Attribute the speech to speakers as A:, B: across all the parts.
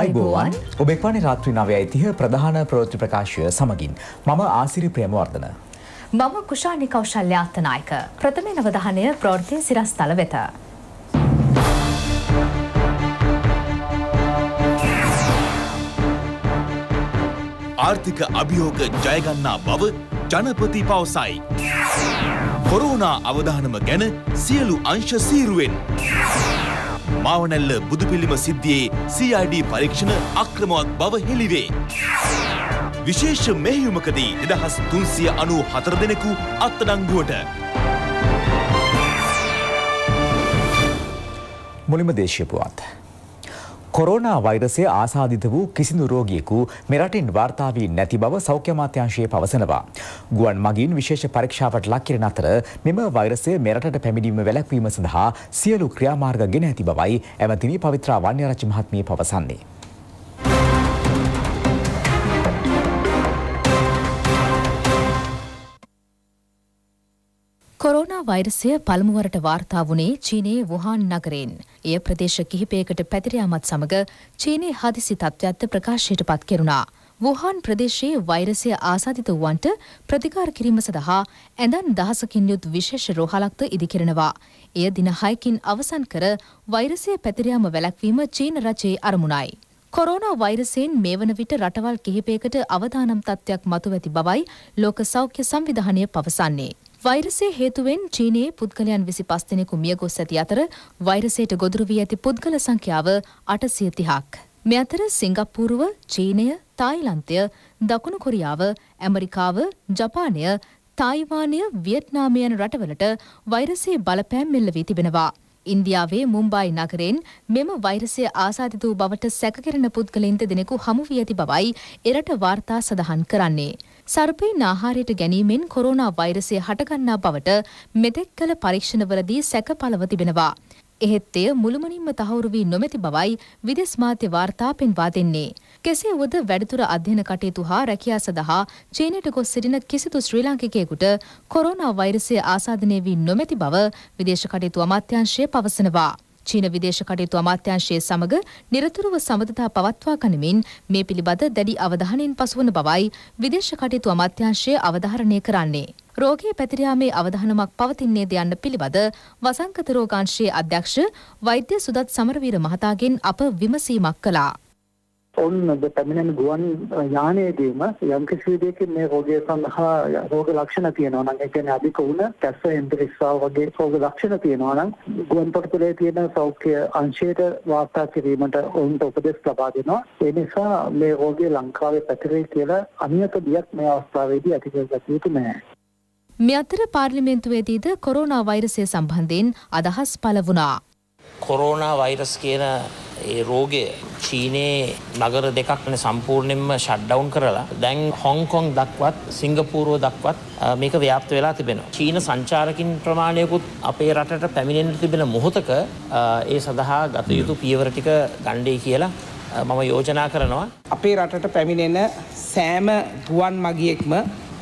A: අයිබෝවන් ඔබෙක්වනි රාත්‍රී නවයයි තිහ ප්‍රධාන ප්‍රෝති ප්‍රකාශය සමගින් මම ආසිරි ප්‍රේමවර්ධන.
B: මම කුෂාණි කෞශල්‍ය අත්තනායක ප්‍රථම නවධානය ප්‍රෝෘතිය සිරස්ථල වෙත.
C: ආර්ථික අභියෝග ජයගන්නා බව ජනපති පවසයි. කොරෝනා අවධානම ගැන සියලු අංශ සීරුවෙන්. මාවනැල්ල බුදුපිළිම සිද්ධියේ CID පරීක්ෂණ අක්‍රමවත් බව හෙළිවේ. විශේෂ මෙහෙයුමකදී එදහස් තුන්සිය අනූ හතර දෙනෙකු අත්තඩංගුවට.
A: මුලිම දේශයපුවත්. කොරෝනා වෛරසය ආසාධිත වූ කිසිදු රෝගියෙකු මෙරටින් වාර්තා වී නැති බව සෞඛ්‍ය අමාත්‍යාංශය පවසනවා. ගුවන් මගින් විශේෂ පරීක්ෂාවට ලක් කිරීම අතර මෙම වෛරසය මෙරටට පැමිණීම වැළැක්වීම සඳහා සියලු ක්‍රියාමාර්ග ගෙන ඇති බවයි ඇමතිනි පවිත්‍රා වන්‍යරච්චි මහත්මිය පවසන්නේ.
B: කොරෝනා වෛරසය පළමුවරට වාර්තා වුණේ චීනයේ වුහාන් නගරයෙන්. එය ප්‍රදේශ කිහිපයකට පැතිර යාමත් සමග චීනයේ හදිසි තත්ත්වයක්ද ප්‍රකාශයට පත් කෙරුණා. වුහාන් ප්‍රදේශයේ වෛරසය ආසාදිත වූවන්ට ප්‍රතිකාර කිරීම සඳහා ඇඳන් දහසකින් යුත් විශේෂ රෝහලක්ද ඉදිකරනවා. එය දින 6කින් අවසන් කර වෛරසය පැතිර යාම වැළැක්වීම චීන රජයේ අරමුණයි. කොරෝනා වෛරසයෙන් මේ වන විට රටවල් කිහිපයකට අවදානම් තත්ත්වයක් මතුව ඇති බවයි ලෝක සෞඛ්‍ය සංවිධානය පවසන්නේ. වෛරසය හේතුවෙන් චීනයේ පුද්ගලයන් 25 දෙනෙකු මියගොස් ඇති අතර වෛරසයට ගොදුරු වී ඇති පුද්ගල සංඛ්‍යාව 830ක්. මේ අතර සිංගප්පූරුව, චීනය, තායිලන්තය, දකුණු කොරියාව, ඇමරිකාව, ජපානය, තායිවානය, වියට්නාමය යන රටවලට වෛරසයේ බලපෑම් මෙල්ල වී තිබෙනවා. ඉන්දියාවේ මුම්බයි නගරෙන් මෙම වෛරසය ආසාදිත වූ බවට සැකකරන පුද්ගලින්ද දෙනෙකු හමු වී ඇති බවයි එරට වාර්තා සඳහන් කරන්නේ. සර්පයින් ආහාරයට ගැනීමෙන් කොරෝනා වෛරසය හටගන්නා බවට මෙතෙක් කළ පරීක්ෂණවලදී සැක පලව තිබෙනවා. එහෙත් එය මුළුමනින්ම තහවුරු වී නොමැති බවයි විදෙස් මාධ්‍ය වාර්තා පෙන්වා දෙන්නේ. කෙසේ වුවද වැඩිදුර අධ්‍යයන කටයුතු හා රැකියා සඳහා චීනයට ගොස් සිටින කිසිදු ශ්‍රී ලාංකිකයෙකුට කොරෝනා වෛරසය ආසාදනය වී නොමැති බව විදේශ කටයුතු අමාත්‍යාංශය පවසනවා. චීන විදේශ කටයුතු අමාත්‍යංශය සමග නිරතුරුව සබඳතා පවත්වා ගනිමින් මේ පිළිබඳ දැඩි අවධානයෙන් පසුවන බවයි විදේශ කටයුතු අමාත්‍යංශය අවධාරණය කරන්නේ. රෝගයේ පැතිරයාමේ අවධානමක් පවතින්නේද යන්න පිළිබඳ වසංගත රෝගාංශයේ අධ්‍යක්ෂ වෛද්‍ය සුදත් සමරවීර මහතාගෙන් අප විමසීමක් කළා.
D: ඔවුන් පැමිණෙන ගුවන් යානයේදීම යම් කිසි විදිහකින් මේ රෝගය සඳහා රෝග ලක්ෂණ තියෙනවා නම් ඒ කියන්නේ අධික වුණ කැස්ස එම්පිරික්සා වගේ රෝග ලක්ෂණ තියෙනවා නම් ගුවන් පොටුපළේ තියෙන සෞඛ්‍ය අංශයට වාර්තා කිරීමට ඔවුන්ට උපදෙස් ලබා දෙනවා ඒ නිසා මේ රෝගය ලංකාවේ පැතිරෙයි කියලා අනියත බියක් මේ අවස්ථාවේදී ඇති කරගත යුතු නෑ
B: මේ අතර පාර්ලිමේන්තුවේදීද කොරෝනා වෛරසය සම්බන්ධයෙන් අදහස් පළ වුණා
D: කොරෝනා වෛරස් කියන ඒ රෝගය චීනයේ නගර දෙකක්න සම්පූර්ණයෙන්ම ෂඩ්ඩවුන් කරලා දැන් හොංකොන් දක්වත් සිංගපූරුව දක්වත් මේක ව්‍යාප්ත වෙලා තිබෙන. චීන සංචාරකින් ප්‍රමාණයකුත් අපේ රටට පැමිණෙන් තිබෙන මොහොතක ඒ සඳහා ගතයුතු පියවරටික
E: ගණ්ඩේ කියලා මම යෝජනා කරනවා. අපේ රටට පැමිණෙන සෑම ගුවන්
A: මගියෙක්ම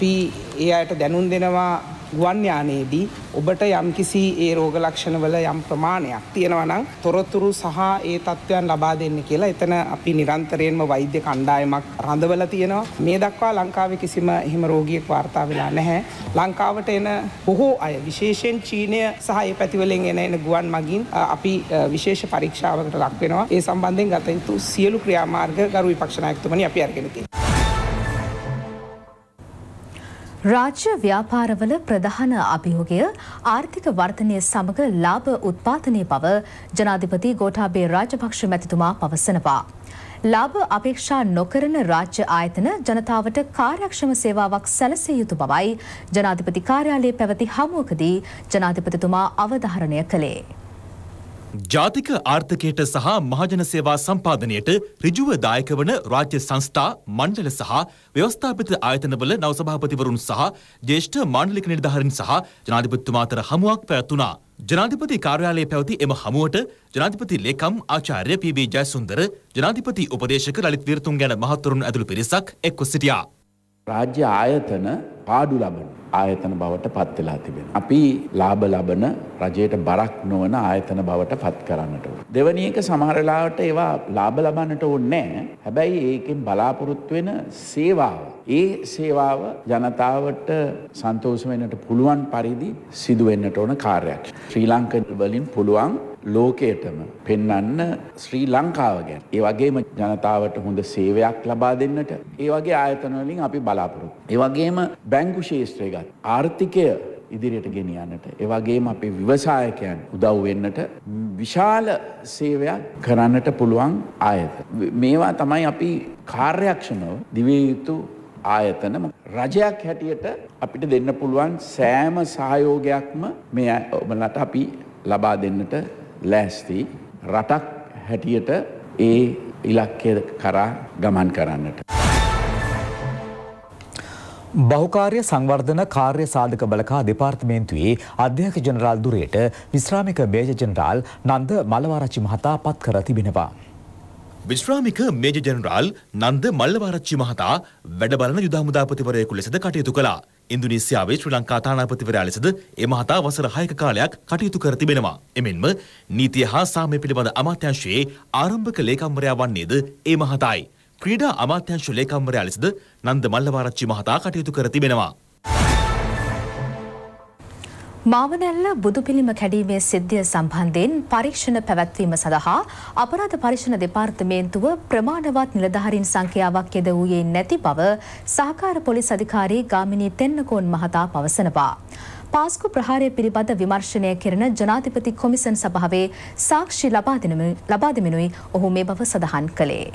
A: පී ඒ අයට දැනුන් දෙනවා ගුවන් යානයේදී ඔබට යම්කිසි ඒ රෝග ලක්ෂණවල යම් ප්‍රමාණයක් තියෙනවා නම් තොරතුරු සහ ඒ තත්ත්වයන් ලබා දෙන්න කියලා එතන අපි නිරන්තරයෙන්ම වෛද්‍ය කණ්ඩායමක් රඳවලා තියෙනවා. මේ දක්වා ලංකාවේ කිසිම එහෙම රෝගියෙක් වාර්තා වෙලා නැහැ. ලංකාවට එන බොහෝ අය විශේෂයෙන් චීනය සහ ඒ පැතිවලින් එන එන ගුවන් මගින් අපි විශේෂ පරීක්ෂාවකට ලක් වෙනවා. ඒ සම්බන්ධයෙන් ගත යුතු සියලු ක්‍රියාමාර්ග ගරු විපක්ෂ නායකතුමනි අපි අරගෙන තියෙනවා.
B: රාජ්‍ය ව්‍යාපාරවල ප්‍රධාන අභියෝගය ආර්ථික වර්ධනය සමග ලාභ උත්පාදනය බව ජනාධිපති ගෝඨාභය රාජපක්ෂ මැතිතුමා පවසනවා. ලාභ අපේක්ෂා නොකරන රාජ්‍ය ආයතන ජනතාවට කාර්යක්ෂම සේවාවක් සැලසිය යුතු බවයි ජනාධිපති කාර්යාලයේ පැවති හමුවකදී ජනාධිපතිතුමා අවධාරණය කළේ.
C: ජාතික ආර්ථකයට සහ මහජන සේවා සම්පාදනයට ඍජුව දායක වන රාජ්‍ය සංස්ථා මණ්ඩල සහ ව්‍යවස්ථාපිත ආයතනවල නවසභාපතිවරුන් සහ ජ්‍යෙෂ්ඨ මාණ්ඩලික නිලධාරීන් සහ ජනාධිපතිතුමා අතර හමුවක් පැවැත්වුණා. ජනාධිපති කාර්යාලයේ පැවති එම හමුවට ජනාධිපති ලේකම් ආචාර්ය පී.බී. ජයසුන්දර ජනාධිපති උපදේශක ලලිත් වීරතුංග යන මහත්වරුන් ඇතුළු පිරිසක් එක්ව සිටියා.
F: රාජ්‍ය ආයතන පාඩු ලබන ආයතන බවට පත් වෙලා තිබෙන. අපි ලාභ ලබන රජයට බරක් නොවන ආයතන බවට පත් කරන්නට ඕන. දෙවැනි එක සමහරලාවට ඒවා ලාභ ලබන්නට ඕනේ නැහැ. හැබැයි ඒකෙන් බලාපොරොත්තු වෙන සේවාව, ඒ සේවාව ජනතාවට සන්තෝෂ වෙන්නට පුළුවන් පරිදි සිදු වෙන්නට ඕන කාර්යයක්. ශ්‍රී ලංකන් වලින් පුළුවන් ලෝකයටම පෙන්නන්න ශ්‍රී ලංකාව ගැන. ඒ වගේම ජනතාවට හොඳ සේවයක් ලබා දෙන්නට ඒ වගේ ආයතනවලින් අපි බලාපොරොත්තු. ඒ වගේම බැංකු ශේෂත්‍රය ගත් ආර්ථිකය ඉදිරියට ගෙනියන්නට ඒවගේම අපේ විවසායකයන් උදව් වෙන්නට විශාල සේවයක් කරන්නට පුළුවන් ආයත. මේවා තමයි අපි කාර්යක්ෂණව දිවියයුතු ආයතනම රජයක් හැටියට අපිට දෙන්න පුළුවන් සෑම සහයෝගයක්ම මේ ඔබලට අපි ලබා දෙන්නට ලෑස්ති රටක් හැටියට ඒ ඉලක්කය කරා ගමන් කරන්නට.
A: බහුකාර්ය සංවර්ධන කාර්ය සාධක බලකා දෙපාර්තමේන්තුවේ අධ්‍යක්ෂ ජනරාල් දුරේට විශ්‍රාමික මේජ ජනරාල් නන්ද මලවරච්චි මහතා පත් කර තිබෙනවා.
C: විශ්‍රාමික මේජ ජනරාල් නන්ද මල්ලවරච්චි මහතා වැඩ බලන යුදා මුදාපතිවරයෙකු ලෙසද කටයුතු කළා. ඉන්දුනීසියාවේ ශ්‍රී ලංකා තානාපතිවරයා ලෙසද ඒ මහතා වසර 6ක කාලයක් කටයුතු කර තිබෙනවා. එමෙන්ම නීතිය හා සාමය පිළිබඳ අමාත්‍යාංශයේ ආරම්භක ලේකම්වරයා වන්නේද ඒ මහතායි. ක්‍රීඩා අමාත්‍යාංශ ලේකම්වරයා ලෙසද නන්ද මල්ලවාරච්චි මහතා කටයුතු කර තිබෙනවා.
B: මාවනැල්ල බුදු පිළිම කැඩීමේ සිද්ධිය සම්බන්ධයෙන් පරීක්ෂණ පැවැත්වීම සඳහා අපරාධ පරීක්ෂණ දෙපාර්තමේන්තුව ප්‍රමාණවත් නිලධාරීන් සංඛ්‍යාවක් යෙද වූයේ නැති බව සහකාර පොලිස් අධිකාරී ගාමිණී තෙන්නකෝන් මහතා පවසනවා. පාස්කු ප්‍රහාරය පිළිබඳ විමර්ශනය කරන ජනාධිපති කොමිසන් සභාවේ සාක්ෂි ලබා දෙමිනුයි ඔහු මේ බව සඳහන් කළේ.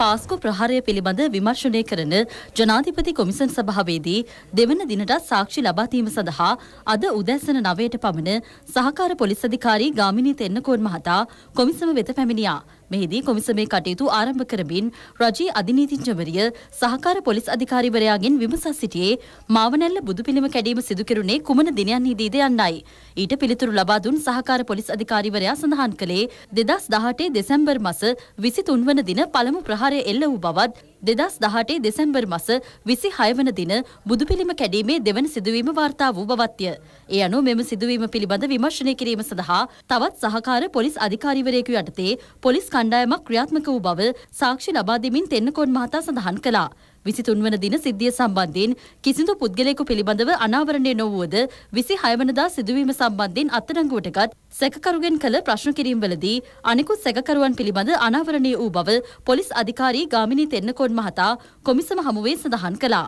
G: පාස්කු ප්‍රහාරය පිළිබඳ විමර්ශනය කරන ජනාධිපති කොමිසන් සභාවේදී දෙවන දිනටත් සාක්ෂි ලබාදීම සඳහා අද උදැසන නවයට පමණ සහකාර පොලිස් අධිකාරී ගාමිණී තෙන්නකෝන් මහතා කොමිසම වෙත පැමිණියා. මෙහිදී කොමිසමේ කටයුතු ආරම්භ කරමින් රජයේ අධිනීතිඥවරිය සහකාර පොලිස් අධිකාරිවරයාගෙන් විමසා සිටියේ මාවනැල්ල බුදු පිළිම කැඩීම සිදු කෙරුණේ කුමන දිනයන්හිදීද යන්නයි. ඊට පිළිතුරු ලබා දුන් සහකාර පොලිස් අධිකාරිවරයා සඳහන් කළේ 2018 දෙසැම්බර් මස 23 වන දින පළමු ප්‍රහාරය එල්ල වූ බවත් දෙදස් දහටේ දෙසැම්බර් මස විසි හයවන දින බුදුපිළිම කැඩීමේ දෙවන සිදුවීම වාර්තා වූ බවත්ය. ඒ අනුව මෙම සිදුවීම පිළිබඳ විමර්ශනය කිරීම සඳහා තවත් සහකාර පොලිස් අධිකාරිවරයෙකු යටතේ පොලිස් කණ්ඩායමක් ක්‍රියාත්මක වූ බව සාක්ෂි ලබාදමින් තෙන්නකොන් මහතා සඳහන් කළා. විසිතුන් වන දින සිද්ධිය සම්බන්ධයෙන් කිසිදු පුද්ගලයෙකු පිළිබඳව අනාවරණය නොවුවද විසි හයවනදා සිදුවීම සම්බන්ධයෙන් අත්තරංගුවටගත් සැකකරුගෙන් කළ ප්‍රශ්න කිරීම්වලදී අනෙකුත් සැකකරුවන් පිළිබඳ අනාවරණය වූ බව පොලිස් අධිකාරී ගාමිණී තෙන්නකොන් මහතා කොමිසම හමුවේ සඳහන් කළා.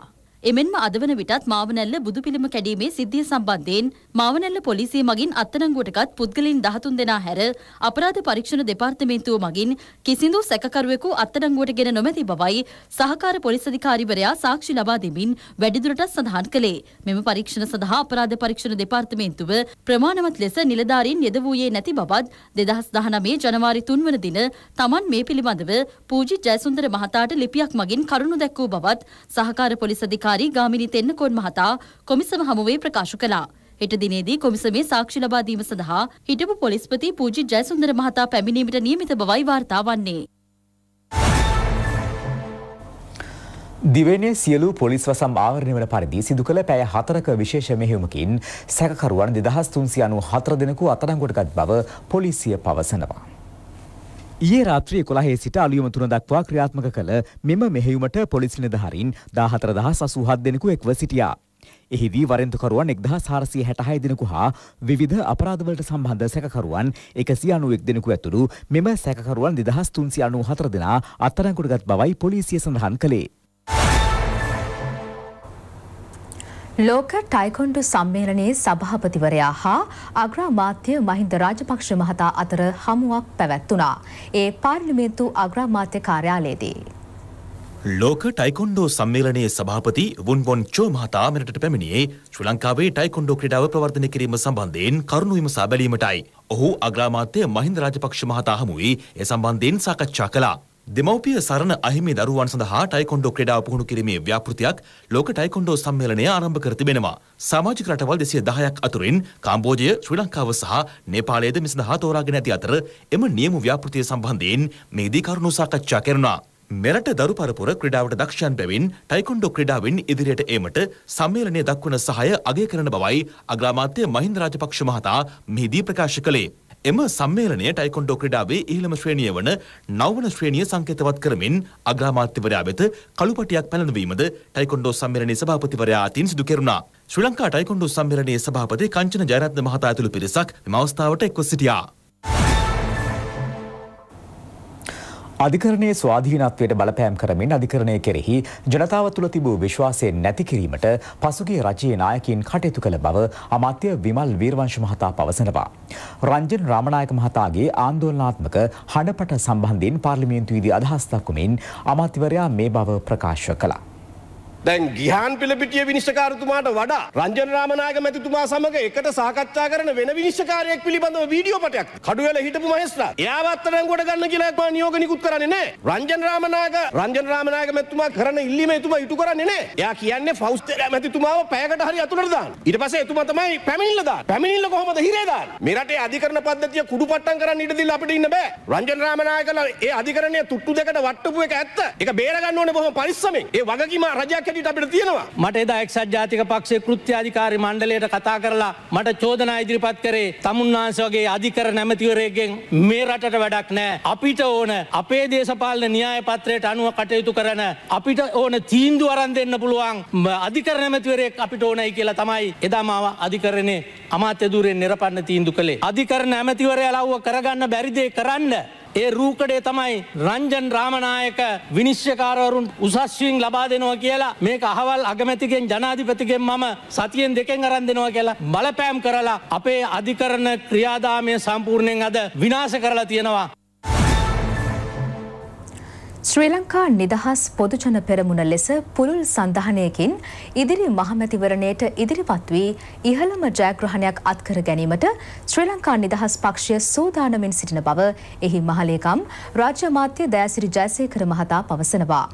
G: එමෙන්ම අද වන විටත් මාවනැල්ල බුදු පිළිම කැඩීමේ සිද්ධිය සම්බන්ධයෙන් මාවනැල්ල පොලිසිය මගින් අත්අඩංගුවටගත් පුද්ගලින් දහතුන් දෙනා හැර අපරාධ පරීක්ෂණ දෙපාර්තමේන්තුව මගින් කිසිදු සැකකරුවෙකු අත්අඩංගුවට ගෙන නොමැති බවයි සහකාර පොලිස් අධිකාරිවරයා සාක්ෂි ලබා දෙමින් වැඩිදුරටත් සඳහන් කළේ. මෙම පරීක්ෂණ සඳහා අපරාධ පරීක්ෂණ දෙපාර්තමේන්තුව ප්‍රමාණවත් ලෙස නිලධාරීන් යෙද වූයේ නැති බවත් දෙදහස් දහනමේ ජනවාරි තුන්වන දින තමන් මේ පිළිබඳව පූජි ජයසුන්දර මහතාට ලිපියක් මගින් කරුණු දැක්වූ බවත් සහකාර පොලිස් අධිකාරි අධිකාරී ගාමිණී තෙන්නකෝන් මහතා කොමිසම හමුවේ ප්‍රකාශ කළා. හෙට දිනේදී කොමිසමේ සාක්ෂි ලබා දීම සඳහා හිටපු පොලිස්පති පූජි ජයසුන්දර මහතා පැමිණීමට නියමිත බවයි වාර්තා වන්නේ.
A: දිවෙනේ සියලු පොලිස් වසම් ආවරණය වන පරිදි සිදු කළ පැය හතරක විශේෂ මෙහෙයුමකින් සැකකරුවන් දෙදහස් තුන්සිය අනු හතර දෙනෙකු අතරංගොටගත් බව පොලිසිය පවසනවා. ඊයේ රාත්‍රී 11 සිට අලුයම 3 දක්වා ක්‍රියාත්මක කළ මෙම මෙහෙයුමට පොලිසි නිලධාරීන් 14087 දෙනෙකු එක්ව සිටියා. එහිදී වරෙන්තුකරුවන් 1466 දෙනෙකු හා විවිධ අපරාධවලට සම්බන්ධ සැකකරුවන් 191 දෙනෙකු ඇතුළු මෙම සැකකරුවන් 2394 දෙනා අත්අඩංගුවට ගත් බවයි පොලිසිය සඳහන් කළේ.
B: ලෝක ටයිකොන්ඩු සම්මේලනයේ සභාපතිවරයා හා අග්‍රාමාත්‍ය මහින්ද රාජපක්ෂ මහතා අතර හමුවක් පැවැත්වුණා. ඒ පාර්ලිමේන්තු අග්‍රාමාත්‍ය කාර්යාලයේදී.
C: ලෝක ටයිකොන්ඩෝ සම්මේලනයේ සභාපති වුන්වොන් චෝ මහතා මෙරටට පැමිණියේ ශ්‍රී ලංකාවේ ටයිකොන්ඩෝ ක්‍රීඩාව ප්‍රවර්ධනය කිරීම සම්බන්ධයෙන් කරුණු විමසා බැලීමටයි. ඔහු අග්‍රාමාත්‍ය මහින්ද රාජපක්ෂ මහතා හමුවී ඒ සම්බන්ධයෙන් සාකච්ඡා කළා. දෙමව්පිය සරණ අහිමි දරුවන් සඳහා ටයිකොන්ඩෝ ක්‍රීඩාව පුහුණු කිරීමේ ව්‍යාපෘතියක් ලෝක ටයිකොන්ඩෝ සම්මේලනය ආරම්භ කර තිබෙනවා. සමාජික රටවල් 210ක් අතුරින් කාම්බෝජය, ශ්‍රී ලංකාව සහ නේපාලයද මේ සඳහා තෝරාගෙන ඇති අතර එම නියම ව්‍යාපෘතිය සම්බන්ධයෙන් මේදී කරුණු සාකච්ඡා කරනවා. මෙරට දරු පරපුර ක්‍රඩාවට දක්ෂයන් පැවින් ටයිකොන්ඩෝ ක්‍රඩාවෙන් ඉදිරියට ඒමට සම්මේලනය දක්වන සහය අගය කරන බවයි අග්‍රාමාත්‍ය මහින්ද රාජපක්ෂ මහතා මෙහිදී ප්‍රකාශ කළේ. එම සම්මේලනය ටයිකොන්ඩෝ ක්‍රීඩාවේ ඉහළම ශ්‍රේණිය වන නවවන ශ්‍රේණිය සංකේතවත් කරමින් අග්‍රාමාත්‍යවරයා වෙත කළුපටියක් පැනවීමද ටයිකොන්ඩෝ සම්මේලනයේ සභාපතිවරයා අතින් සිදු කෙරුණා. ශ්‍රී ලංකා ටයිකොන්ඩෝ සම්මේලනයේ සභාපති කංචන ජයරත්න මහතා ඇතුළු පිරිසක් මෙම අවස්ථාවට එක්ව සිටියා.
A: අධිකරණයේ ස්වාධීනත්වයට බලපෑම් කරමින් අධිකරණය කෙරෙහි ජනතාව තුළ තිබූ විශ්වාසය නැති කිරීමට පසුගිය රජයේ නායකින් කටයුතු කළ බව අමාත්‍ය විමල් වීරවංශ මහතා පවසනවා. රංජන් රාමනායක මහතාගේ ආන්දෝලනාත්මක හඬපට සම්බන්ධයෙන් පාර්ලිමේන්තුවේදී අදහස් දක්වමින් අමාත්‍යවරයා මේ බව ප්‍රකාශ කළා.
E: දැන් ගිහාන් පිළපිටිය විනිශ්චකාරතුමාට වඩා රංජන රාමනායක මැතිතුමා සමග එකට සාකච්ඡා කරන වෙන විනිශ්චකාරයෙක් පිළිබඳව වීඩියෝ පටයක් කඩුවල හිටපු මහේස්ත්‍රා එයාව අත්අඩංගුවට ගන්න කියලා මා නියෝග නිකුත් කරන්නේ නැහැ රංජන රාමනායක රංජන රාමනායක මැතිතුමා කරන ඉල්ලීම එතුමා ඉටු කරන්නේ නැහැ එයා කියන්නේ ෆෞස්තර මැතිතුමාව පැයකට හරි අතුලට දාන්න ඊට පස්සේ එතුමා තමයි පැමිණිල්ල දාන්න පැමිණිල්ල කොහොමද හිරේ දාන්නේ මේ රටේ අධිකරණ පද්ධතිය කුඩු පට්ටම් කරන්න ඉඩ දීලා අපිට ඉන්න බෑ රංජන රාමනායකලා ඒ අධිකරණයේ තුට්ටු දෙකට වට්ටපු එක ඇත්ත ඒක බේරගන්න ඕනේ බොහොම පරිස්සමෙන් ඒ වගකීම රජයක් හැටියට අපිට තියෙනවා. මට එදා එක්සත් ජාතික පක්ෂයේ කෘත්‍යාධිකාරී මණ්ඩලයට කතා කරලා මට චෝදනා ඉදිරිපත් කරේ තමුන්නාන්ස වගේ අධිකර නැමතිවරයගෙන් මේ රටට වැඩක් නෑ. අපිට ඕන අපේ දේශපාලන න්‍යාය පත්‍රයට අනුව කටයුතු කරන අපිට ඕන තීන්දු අරන් දෙන්න පුළුවන් අධිකර නැමතිවරයෙක් අපිට ඕනයි කියලා තමයි එදා මාව අධිකරණේ අමාත්‍යදූරෙන් නිරපන්න තීන්දු කළේ. අධිකරණ ඇමතිවරය ලව්ව කරගන්න බැරිදේ කරන්න ඒ රූකඩේ තමයි රංජන් රාමනායක විනිශ්්‍යකාරවරුන් උසස්වීන් ලබා දෙනවා කියලා මේක අහවල් අගමැතිකෙන් ජනාධිපතිකෙන් මම සතියෙන් දෙකෙන් අරන් දෙනවා කියලා බලපෑම් කරලා අපේ අධිකරණ ක්‍රියාදාමය සම්පූර්ණයෙන් අද විනාශ කරලා තියෙනවා.
B: ශ්‍රී ලංකා නිදහස් පොදුජන පෙරමුණ ලෙස පුළුල් සඳහනයකින් ඉදිරි මහමැතිවරණයට ඉදිරිපත් වී ඉහළම ජයග්‍රහණයක් අත්කර ගැනීමට ශ්‍රී ලංකා නිදහස් පක්ෂය සූදානමින් සිටින බව එහි මහලේකම් රාජ්‍ය මාත්‍ය දෑසිරි ජයසේකර මහතා පවසනවා.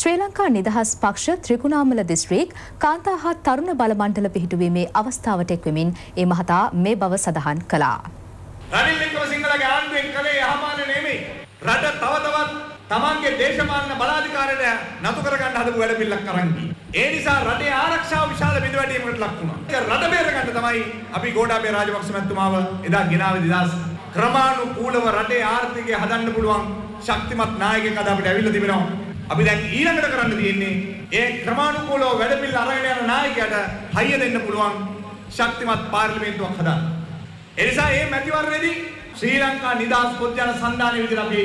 B: ශ්‍රී ලංකා නිදහස් පක්ෂ ත්‍රිකුණාමල දිස්ත්‍රීක් කාන්තා හා තරුණ බලමණ්ඩල පිහිටුවීමේ අවස්ථාවට එක්වෙමින් ඒ මහතා මේ බව සඳහන් කළා.
E: රනිල් වික්‍රමසිංහලගේ ආණ්ඩුවෙන් කළේ යහපාලනය නෙමෙයි. රට තමන්ගේ දේශපාලන බලාධිකාරණය නතු කරගන්න හදපු වැඩපිළිවෙලක් කරන් ඒ නිසා රටේ ආරක්ෂාව විශාල බිඳවැටීමකට ලක් වුණා. ඒක රට බේරගන්න තමයි අපි ගෝඨාභය රාජපක්ෂ මැතිතුමාව එදා ගෙනාවේ 2000 ක්‍රමානුකූලව රටේ ආර්ථිකය හදන්න පුළුවන් ශක්තිමත් නායකයෙක් අද අපිට ඇවිල්ලා තිබෙනවා. අපි දැන් ඊළඟට කරන්න තියෙන්නේ ඒ ක්‍රමානුකූලව වැඩපිළිවෙල අරගෙන යන නායකයාට හයිය දෙන්න පුළුවන් ශක්තිමත් පාර්ලිමේන්තුවක් හදන්න. එනිසා මේ මැතිවරණයේදී ශ්‍රී ලංකා නිදහස් පොත්ජන සන්ධානය විදිහට අපි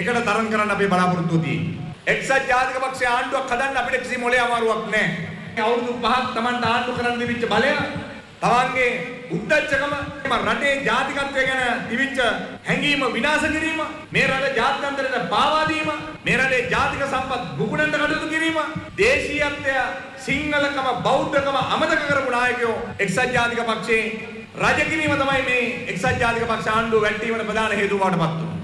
E: එකට තරම් කරන්න අපේ බලාපොරොත්තු තියෙන්නේ. එක්සත් ජාතික පක්ෂයේ ආණ්ඩුවක් හදන්න අපිට කිසි මොලේ අමාරුවක් නැහැ. අවුරුදු 5ක් Tamanට ආණ්ඩු කරන්න දීවිච්ච බලය, Tamanගේ උද්දච්චකම, රටේ ජාතිකත්වය ගැන දීවිච්ච හැඟීම විනාශ කිරීම, මේ රට ජාත්‍යන්තරයට පාවා දීම, මේ රටේ ජාතික සම්පත් බුගුණන්න කටයුතු කිරීම, දේශීයත්වය, සිංහලකම, බෞද්ධකම අමතක කරපු නායකයෝ එක්සත් ජාතික පක්ෂයේ රජ කිරීම තමයි මේ එක්සත් ජාතික පක්ෂ ආණ්ඩුව වැළැක්වීමට ප්‍රධාන හේතුව බවට පත් වුණා.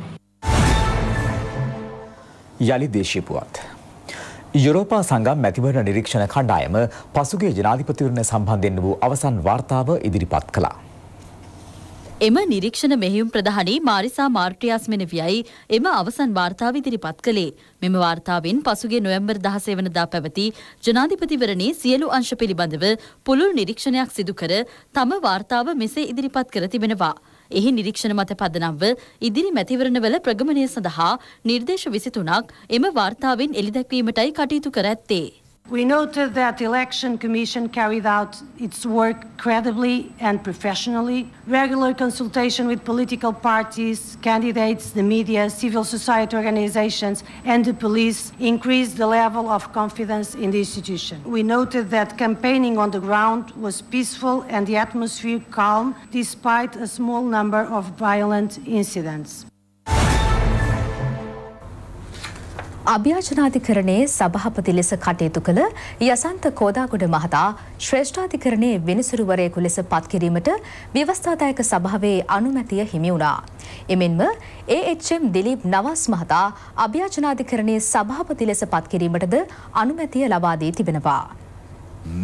A: යලි දේශීපුවත් යුරෝපා සංගම් මැතිවරණ නිරීක්ෂණ කණ්ඩායම පසුගේ ජනාධිපතිවරණ සම්බන්ධයෙන් වූ අවසන් වාර්තාව ඉදිරිපත් කළා.
G: එම නිරීක්ෂණ මෙහියුම් ප්‍රධානී මාරිසා මාර්ටියස්මිනවියයි එම අවසන් වාර්තාව ඉදිරිපත් කළේ. මෙම වාර්තාවෙන් පසුගේ නොවැම්බර් 16 වෙනිදා පැවති ජනාධිපතිවරණේ සියලු අංශ පිළිබඳව පුළුල් නිරීක්ෂණයක් සිදු කර තම වාර්තාව මෙසේ ඉදිරිපත් කර තිබෙනවා. එහි නිරීක්ෂණ මත පදනම්ව ඉදිරි මැතිවරණවල ප්‍රගමනය සඳහා නිර්දේශ 23ක් එම වාර්තාවෙන් එළිදැක්වීමටයි කටයුතු කර ඇත්තේ. We noted that the Election Commission carried out its work credibly and professionally. Regular consultation with political parties, candidates, the media, civil society organizations, and the police increased the level of confidence in the institution. We noted that campaigning on the ground was peaceful and the atmosphere calm despite a small number of violent incidents.
B: අභ්‍යාචනාධිකරණයේ සභාපති ලෙස කටයුතු කළ යසන්ත කෝදාගොඩ මහතා ශ්‍රේෂ්ඨාධිකරණයේ විනිසුරුවරයෙකු ලෙස පත්කිරීමට ව්‍යවස්ථාදායක සභාවේ අනුමැතිය හිමි වුණා. එමෙන්ම AHM දිලීප් නවස් මහතා අභ්‍යාචනාධිකරණයේ සභාපති ලෙස පත්කිරීමටද අනුමැතිය ලබා දී තිබෙනවා.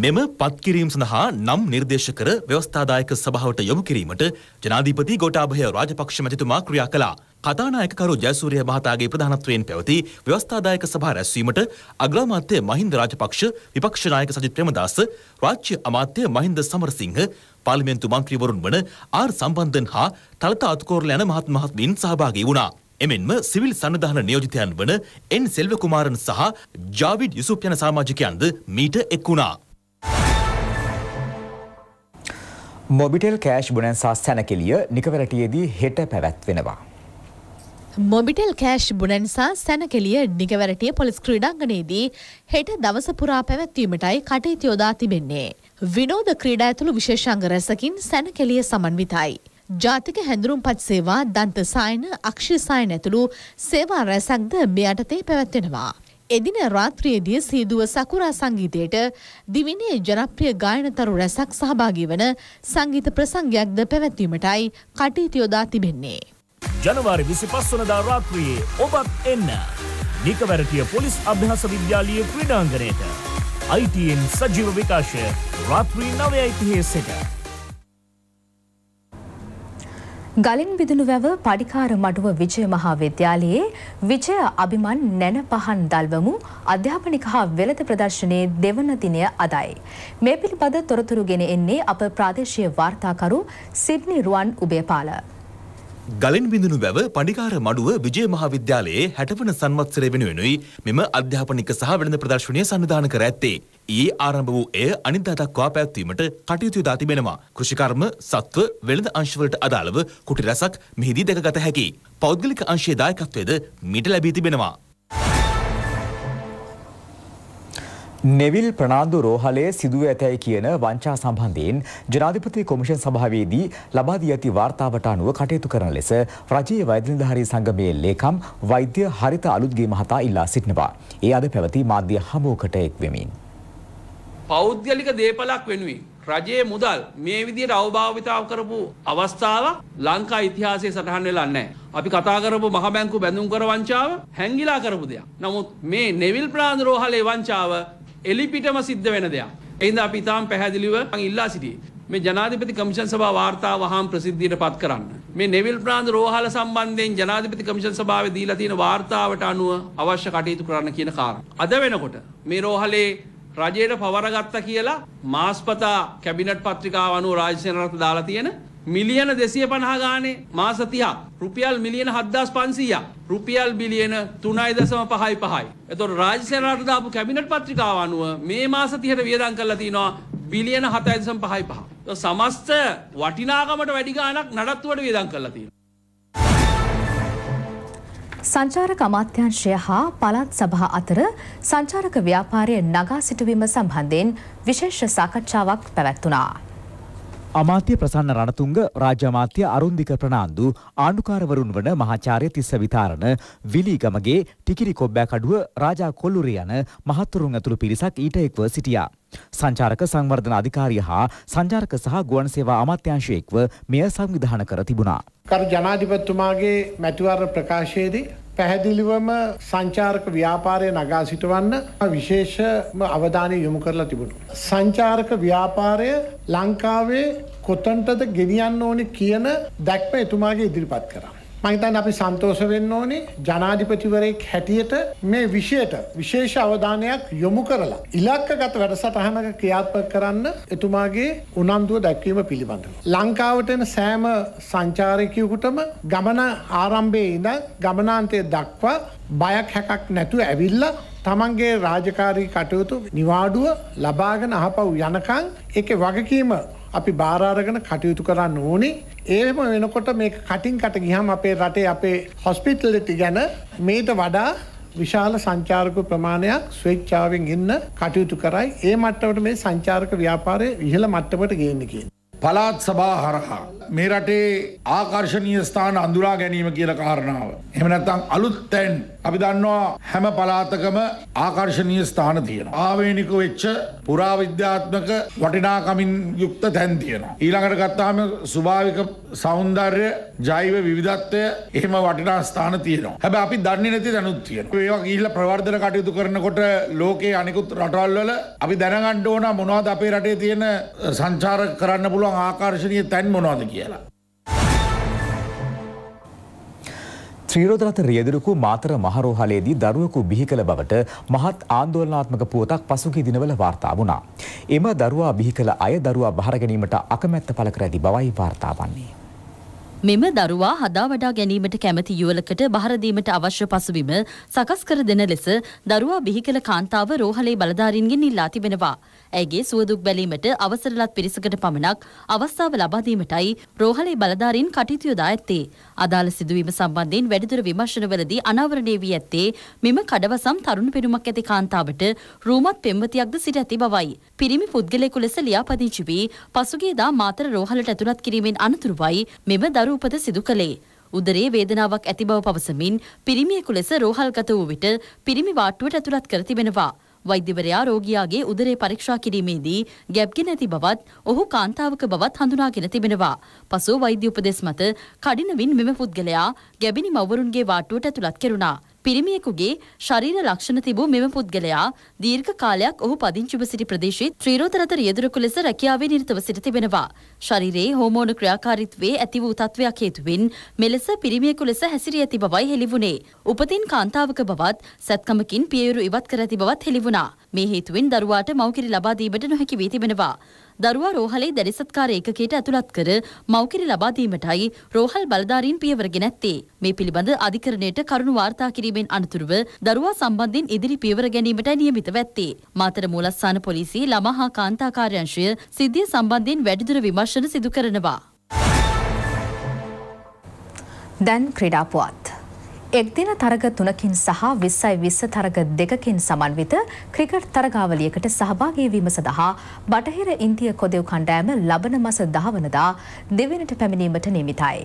C: මෙම පත්කිරීම් සඳහා නම් නිර්දේශ කර ව්‍යවස්ථාදායක සභාවට යොමු කිරීමට ජනාධිපති ගෝඨාභය රාජපක්ෂ මැතිතුමා ක්‍රියා කළා. කතානායකකරු ජයසූරිය මහතාගේ ප්‍රධානත්වයෙන් පැවති ව්‍යවස්ථාදායක සභා රැස්වීමට අග්‍රාමාත්‍ය මහින්ද රාජපක්ෂ විපක්ෂ නායක සජිත් ප්‍රේමදාස රාජ්‍ය අමාත්‍ය මහින්ද සමරසිංහ පාර්ලිමේන්තු මන්ත්‍රීවරුන් වන ආර් සම්බන්ධන් හා තලතා අත්කෝරල යන මහත් මහත්මීන් සහභාගී වුණා. එමෙන්ම සිවිල් සන්නධාන නියෝජිතයන් වන එන් සෙල්ව කුමාරන් සහ ජාවිඩ් යුසුප් යන සාමාජිකයන්ද මීට එක් වුණා.
A: මොබිටෙල් කෑෂ් බුණන් සස් සැනකෙලිය නිකවරටියේදී හෙට පැවැත්වෙනවා.
B: මොබිටෙල් කෑෂ් බුණනිසා සැනකෙලිය නිගවැරටිය පොලිස් ක්‍රීඩංගනයේදී හෙට දවස පුරා පැවැත්වීමටයි කටයුතු යොදා තිබෙන්නේ. විනෝද ක්‍රීඩා ඇතුළු විශේෂංග රැසකින් සැනකෙලිය සමන්විතයි. ජාතික හැඳුරුම් පත් සේවා දන්ත සායන අක්ෂිසායන ඇතුළු සේවා රැසක්ද මේ අටතේ පැවැත්වෙනවා. එදින රාත්‍රියේදිය සීදුව සකුරා සංගීතයට දිවිනේ ජනප්‍රිය ගායනතරු රැසක් සහභාගී වන සංගීත ප්‍රසංගයක්ද පැවැත්වීමටයි කටයුතු යොදා තිබෙන්නේ.
C: ජනවාරි විසි පස්වනදා රාත්‍රයේ ඔබත් එන්න. නිකවැරටිය පොලිස් අභ්‍යාස විද්‍යාලිය ක්‍රඩාංගරයට. අයිටන් සජීව විකාශය රාත්‍රී නවයයිතිහේ සිට.
B: ගලින් බිදුණු වැව පඩිකාර මඩුව විජය මහා විද්‍යාලයේ විජය අභිමන් නැන පහන් දල්වමු අධ්‍යාපනික හා වෙළඳ ප්‍රදර්ශනයේ දෙවන දිනය අදයි. මේ පිළිබඳ තොරතුරු ගෙන එන්නේ අප ප්‍රාදේශීය වාර්තාකරු සිඩ්නි රුවන් උබේපාල.
C: ගලෙන් බිඳුණු වැව පඩිකාර මඩුව විජය මහාවිද්‍යාලයේ හැටවන සන්වත්සරය වෙනුවෙනුයි මෙම අධ්‍යාපනික සහ වෙළඳ ප්‍රදර්ශනය සංවිධාන කර ඇත්තේ. ඊයේ ආරම්භ වූ එය අනිදා දක්වා පැවැත්වීමට කටයුතු යොදා තිබෙනවා. කෘෂිකර්ම, සත්ව, වෙළඳ අංශවලට අදාළව කුටි රැසක් මෙහිදී දැකගත හැකි. පෞද්ගලික අංශයේ දායකත්වයේද මීට ලැබී තිබෙනවා.
A: නෙවිල් ප්‍රනාාන්දු රෝහලේ සිදුව ඇතැයි කියන වංචා සම්බන්ධයෙන් ජනාධිපති කොමිෂන් සභාවේදී ලබාදී ඇති වාර්තාවට අනුව කටයුතු කරන ලෙස රජයේ වෛදනිධාරී සංගමයේ ලේකම් වෛද්‍ය හරිත අලුත්ගේ මහතා ඉල්ලා සිටිනවා. ඒ අද පැවති මාධ්‍ය හමෝකට එක් වෙමින්.
E: පෞද්ගලික දේපලක් වෙනුවෙන්. රජයේ මුදල් මේ විදියට අවභාවිතාව කරපු අවස්ථාවක් ලංකා ඉතිහාසයේ සටහන් වෙලා නැහැ. අපි කතා කරපු මහ බැංකු බැඳුම් කර වංචාව හැංගිලා කරපු දෙයක්. නමුත් මේ නෙවිල් ප්‍රාන්ත රෝහලේ වංචාව එලිපිටම සිද්ධ වෙන දෙයක්. එයින්ද අපි ඉතාම පැහැදිලිව ඉල්ලා සිටියේ. මේ ජනාධිපති කමිෂන් සභා වාර්තාව හාම් ප්‍රසිද්ධියට පත් කරන්න. මේ නෙවිල් ප්‍රාන්ත රෝහල සම්බන්ධයෙන් ජනාධිපති කමිෂන් සභාවේ දීලා තියෙන වාර්තාවට අනුව අවශ්‍ය කටයුතු කරන්න කියන කාරණා. අද වෙනකොට මේ රෝහලේ රජයට පවරගත්ත කියලා මාස්පතා කැබිනට් පත්‍රිකාව අනුව රාජසේනාරත්න දාලා තියෙන මිලියන දෙසිය පණහා ගානේ මාසතියක් රුපියල් මිලියන හද්දස් පන්සීයක් රුපියල් බිලියන තුනයි දසම පහයි පහයි. එතොට රාජසරට දාපු කැබිනට පත්‍රිකාව අනුව මේ මාසතියට වියදන් කරලා තිනවා බිලියන හතයිදසම් පහයි පහ. සමස්ත වටිනාකමට වැඩිගානක් නඩත්තුවට වියදන් කරලා තියෙන.
B: සංචාරක අමාත්‍යංශය හා පළාත් සභා අතර සංචාරක ව්‍යාපාරය නගා සිටුවීම සම්බන්ධයෙන් විශේෂ සාකච්ඡාවක් පැවැත්වුණා.
A: අමාත්‍ය ප්‍රසන්න රණතුංග රාජ්‍යමාත්‍ය අරුන්දික ප්‍රනාන්දු ආණ්ඩුකාරවරුන් වන මහාචාර්ය තිස්ස විතාරණ විලීගමගේ ටිකිරි කොබ්බෑකඩුව රාජා කොල්ලුර යන මහත්තුරුන් ඇතුළු පිරිසක් ඊට එක්ව සිටියා. සංචාරක සංවර්ධන අධිකාරිය හා සංචාරක සහ ගුවන් සේවා අමාත්‍යංශය එක්ව මෙය සංවිධාන කර තිබුණා.
D: කර ජනාධිපතිතුමාගේ මැතිවර ප්‍රකාශයේදී පැහැදිලිවම සංචාරක ව්‍යාපාරය නගා සිටවන්න විශේෂම අවධානය යොමු කරලා තිබුණු. සංචාරක ව්‍යාපාරය ලංකාවේ කොතන්ටද ගෙනියන්න ඕනි කියන දැක්ම එතුමාගේ ඉදිරිපත් කරා. මහිතන් අපි සන්තෝෂ වෙන්න ඕනේ ජනාධිපතිවරයෙක් හැටියට මේ විෂයට විශේෂ අවධානයක් යොමු කරලා. ඉලක්කගත වැඩසටහනක ක්‍රියාත්මක කරන්න එතුමාගේ උනන්දුව දැක්වීම පිළිබඳව. ලංකාවට එන සෑම සංචාරකයකුටම ගමන ආරම්භයේ ඉඳ ගමනාන්තය දක්වා බයක් හැකක් නැතුව ඇවිල්ලා තමන්ගේ රාජකාරී කටයුතු නිවාඩුව ලබාගෙන අහපව් යනකං එක වගකීම අපි භාරාරගෙන කටයුතු කරන්න ඕනේ ඒම වෙනකොට මේ කටින් කට ගිහම අපේ රටේ අපේ හොස්පිටල්ලති ගැන මේට වඩා විශාල සංචාරක ප්‍රමාණයක් ස්වේච්ඡාවෙන් ඉන්න කටයුතු කරයි ඒ මට්ටවට මේ සංචාරක ව්‍යාපාරය විහල මට්ටමට ගේන්නකින්. පලාත් සභා හරහා. මේ රටේ ආකර්ශණීය ස්ථාන අඳුරා ගැනීම කියල කාරණාව. එම නැත්තං අලුත් තැන් අපි දන්නවා හැම පලාතකම ආකර්ශණීය ස්ථාන තියෙන. ආවේනික වෙච්ච පුරාවිද්‍යාත්මක වටිනාකමින් යුක්ත තැන් තියෙන. ඊළඟට ගත්තාම ස්වභාවික සෞන්දර්ය ජෛව විවිධත්වය එහෙම වටිනා ස්ථාන තියෙනවා. හැබ අපි දන්නේ නැති දැනුත් තියෙන. ඒවා ගිහිල්ලා ප්‍රවර්ධන කටයුතු කරනකොට ලෝකයේ අනිකුත් රටවල් වල අපි දැනගන්න ඕන මොනවද අපේ රටේ තියෙන සංචාර කරන්න පුළුවන් පුළුවන් ආකර්ශණය තැන් මොනවාද කියලා.
A: ත්‍රීරෝධරත රියදුරකු මාතර මහරෝහලේදී දරුවකු බිහි කළ බවට මහත් ආන්දෝලනාත්මක පුවතක් පසුගිය දිනවල වාර්තා වුණා. එම දරුවා බිහි කළ අය දරුවා බහර ගැනීමට අකමැත්ත පළ කර ඇති බවයි වාර්තා වන්නේ.
G: මෙම දරුවා හදා වඩා ගැනීමට කැමති යුවලකට බහරදීමට අවශ්‍ය පසුබිම සකස් කර දෙන ලෙස දරුවා බිහි කළ කාන්තාව රෝහලේ බලධාරීන්ගෙන් ඉල්ලා තිබෙනවා. ඇගේ සුවදුක් බැලීමට අවසරලත් පිරිසකට පමණක් අවස්ථාව ලබා දීමටයි රෝහලේ බලධාරීන් කටයුතු යොදා ඇත්තේ. අදාළ සිදුවීම සම්බන්ධයෙන් වැඩිදුර විමර්ශනවලදී අනාවරණය වී ඇත්තේ මෙම කඩවසම් තරුණ පෙනුමක් ඇති කාන්තාවට රූමත් පෙම්වතියක්ද සිට ඇති බවයි. පිරිමි පුද්ගලයෙකු ලෙස ලියාපදිංචි වී පසුගියදා මාතර රෝහලට ඇතුළත් කිරීමෙන් අනතුරුවයි මෙම දරු දරූපද සිදු කළේ. උදරේ වේදනාවක් ඇති බව පවසමින් පිරිමියෙකු ලෙස රෝහල්ගත වූ විට පිරිමි වාට්ටුවට ඇතුළත් කර තිබෙනවා. වෛද්‍යවරයා රෝගියාගේ උදරේ පරීක්ෂා කිරීමේදී ගැබ්ගෙන ඇති බවත් ඔහු කාන්තාවක බවත් හඳුනාගෙන තිබෙනවා. පසු වෛද්‍ය උපදෙස් මත කඩිනවින් මෙම පුද්ගලයා ගැබිනි මවරුන්ගේ වාට්ටුවට ඇතුළත් කෙරුණා. පිරිමියෙකුගේ ශරීර ලක්ෂණ තිබූ මෙම පුද්ගලයා දීර්ඝ කාලයක් ඔහු පදිංචිව සිටි ප්‍රදේශයේ ත්‍රිරෝතරත රියදුරකු ලෙස රැකියාවේ නිරතව සිට තිබෙනවා. ශරීරයේ හෝමෝන ක්‍රියාකාරීත්වයේ ඇති වූ තත්වයක් හේතුවෙන් මෙලෙස පිරිමියෙකු ලෙස හැසිරී ඇති බවයි හෙළිවුණේ. උපතින් කාන්තාවක බවත් සැත්කමකින් පියයුරු ඉවත් කර ඇති බවත් හෙළිවුණා. මේ හේතුවෙන් දරුවාට මව්කිරි ලබා දීමට නොහැකි වී තිබෙනවා. දරුවා රෝහලේ දැරිසත්කාර ඒකකයට ඇතුළත් කර මව්කිරි ලබා දීමටයි රෝහල් බලධාරීන් පියවරගෙන ඇත්තේ. මේ පිළිබඳ අධිකරණයට කරුණු වාර්තා කිරීමෙන් අනතුරුව දරුවා සම්බන්ධයෙන් ඉදිරි පියවර ගැනීමට නියමිත වැත්තේ. මාතර මූලස්ථාන පොලිසිය ළමා හා කාන්තා කාර්යාංශය සිද්ධිය සම්බන්ධයෙන් වැඩිදුර විමර්ශන සිදු කරනවා.
B: දැන් ක්‍රීඩා පුවත් එක්දින තරග තුනකින් සහ විස්සයි විස්ස තරග දෙකකින් සමන්විත ක්‍රිකට් තරගාවලියකට සහභාගීවීම සඳහා බටහිර ඉන්දිය කොදෙව් කණ්ඩෑම ලබන මස දහවනදා දෙවෙනට පැමිණීමට නිමිතයි.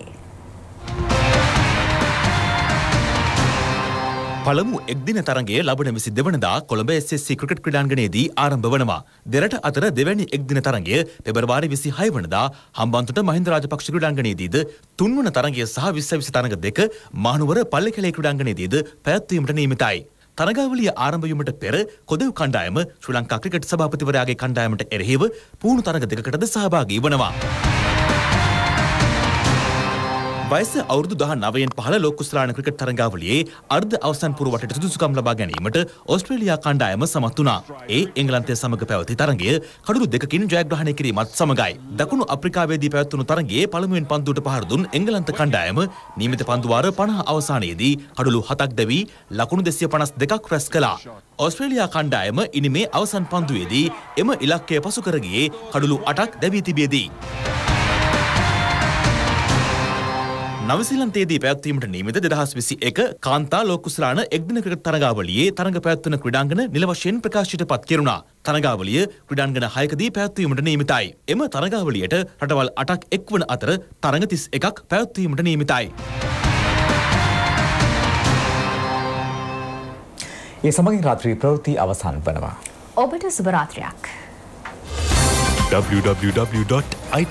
C: පළමු එක්දින තරගේ ලබන විසි දෙවනදා කොළඹ SSC ක්‍රිකට් ක්‍රඩාන්ගනයේදී ආරම්භ වනවා. දෙරට අතර දෙවැනි එක්දින තරගේ පෙබරවාරි විසි හයවනදා හම්බන්තුට මහින්දරාජ පක්ෂ ක්‍රඩාන්ගනයේදීද තුන්වන තරගේ සහ විශ්ස විසි තරඟ දෙක මානුවර පල්ලෙ කලේ ක්‍රඩාන්ගනයේදීද පැත්වීමට නියමිතයි. තරගාවලිය ආරම්භයීමට පෙර කොදව් කණ්ඩායම ශ්‍රී ලංකා ක්‍රිකට් සභාපතිවරයාගේ කණ්ඩායමට එරෙහිව පුහුණු තරඟ දෙකකටද සහභාගී වනවා. වයස අවුරුදු 19න් පහළ ලෝක කුස්ලාන ක්‍රිකට් තරඟාවලියේ අර්ධ අවසන් පුරවටට සුදුසුකම් ලබා ගැනීමට ඕස්ට්‍රේලියා කණ්ඩායම සමත් වුණා. ඒ එංගලන්තය සමග පැවති තරඟය කඩුළු දෙකකින් ජයග්‍රහණය කිරීමත් සමගයි. දකුණු අප්‍රිකාවේදී පැවැත්වුණු තරඟයේ පළමුවෙන් පන්දුවට පහර දුන් එංගලන්ත කණ්ඩායම නියමිත පන්දු වාර 50 අවසානයේදී කඩුළු 7ක් දැවි ලකුණු 252ක් රැස් කළා. ඕස්ට්‍රේලියා කණ්ඩායම ඉනිමේ අවසන් පන්දුවේදී එම ඉලක්කය පසු කර ගියේ කඩුළු 8ක් දැවී තිබියදී. නවසිලන්තයේදී පැවැත්වීමට නීමිත දෙදහස් විසි එක කාන්තා ලෝකුස්ලාන එක්දින ක්‍රිකට් තරගාවලියේ තරඟ පැවැත්වන ක්‍රඩාංගන නිල වශයෙන් ප්‍රකාශයට පත් කෙරුණා. තරගාවලිය ක්‍රඩාංගන හයකදී පැවැත්වීමට නීමිතයි. එම තරගාවලියට රටවල් අටක් එක්වන අතර තරඟ තිස් එකක් පැවැත්වීමට නීමිතයි.
A: ඒ සමගින් රාත්‍රී ප්‍රවෘති අවසන් වනවා.
B: ඔබට සුභරාත්‍රයක්.
G: www.itnnews.lk